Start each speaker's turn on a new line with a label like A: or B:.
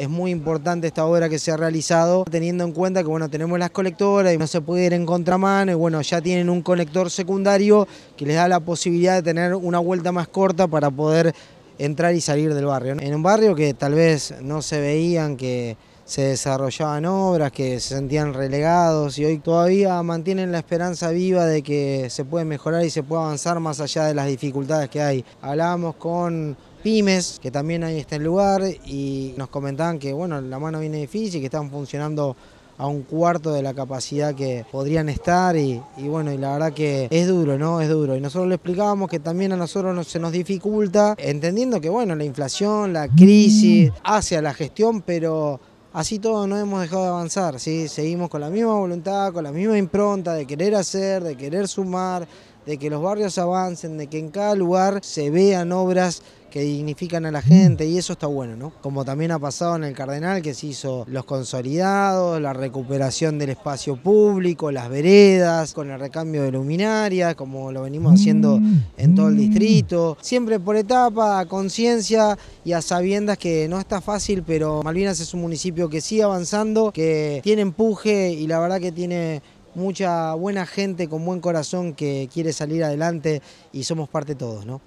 A: Es muy importante esta obra que se ha realizado, teniendo en cuenta que bueno, tenemos las colectoras y no se puede ir en contramano, y bueno, ya tienen un conector secundario que les da la posibilidad de tener una vuelta más corta para poder entrar y salir del barrio. En un barrio que tal vez no se veían que se desarrollaban obras, que se sentían relegados y hoy todavía mantienen la esperanza viva de que se puede mejorar y se puede avanzar más allá de las dificultades que hay. Hablábamos con pymes, que también hay este lugar, y nos comentaban que bueno, la mano viene difícil, que están funcionando a un cuarto de la capacidad que podrían estar y, bueno, y la verdad que es duro, ¿no? Es duro. Y nosotros le explicábamos que también a nosotros se nos dificulta, entendiendo que bueno, la inflación, la mm. crisis, hace a la gestión, pero Así todo no hemos dejado de avanzar, ¿sí? seguimos con la misma voluntad, con la misma impronta de querer hacer, de querer sumar, de que los barrios avancen, de que en cada lugar se vean obras que dignifican a la gente y eso está bueno, ¿no? Como también ha pasado en el Cardenal, que se hizo los consolidados, la recuperación del espacio público, las veredas, con el recambio de luminarias, como lo venimos haciendo en todo el distrito. Siempre por etapa, a conciencia y a sabiendas que no está fácil, pero Malvinas es un municipio que sigue avanzando, que tiene empuje y la verdad que tiene mucha buena gente con buen corazón que quiere salir adelante y somos parte todos, ¿no?